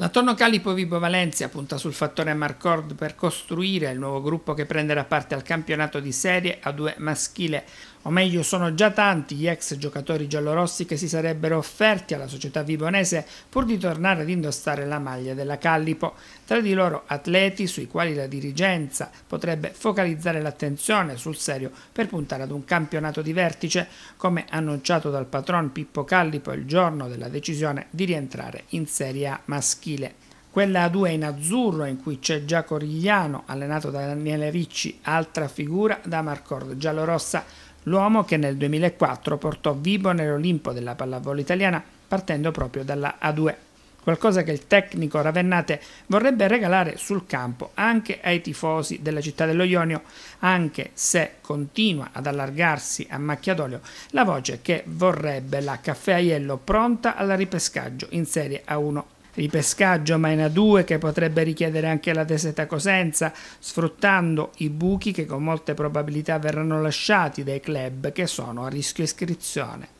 La Tonno Calipo Vibo Valencia punta sul fattore Marcord per costruire il nuovo gruppo che prenderà parte al campionato di Serie A2 maschile o meglio sono già tanti gli ex giocatori giallorossi che si sarebbero offerti alla società vibonese pur di tornare ad indossare la maglia della Callipo, tra di loro atleti sui quali la dirigenza potrebbe focalizzare l'attenzione sul serio per puntare ad un campionato di vertice, come annunciato dal patron Pippo Callipo il giorno della decisione di rientrare in Serie A maschile quella a due in azzurro in cui c'è già Corigliano, allenato da Daniele Ricci, altra figura da Marcord giallorossa, l'uomo che nel 2004 portò Vibo nell'Olimpo della pallavolo italiana partendo proprio dalla A2, qualcosa che il tecnico Ravennate vorrebbe regalare sul campo anche ai tifosi della città dello Ionio, anche se continua ad allargarsi a macchia d'olio la voce che vorrebbe la Caffè Aiello pronta al ripescaggio in Serie A1 ripescaggio Maina 2 che potrebbe richiedere anche la deseta Cosenza, sfruttando i buchi che con molte probabilità verranno lasciati dai club che sono a rischio iscrizione.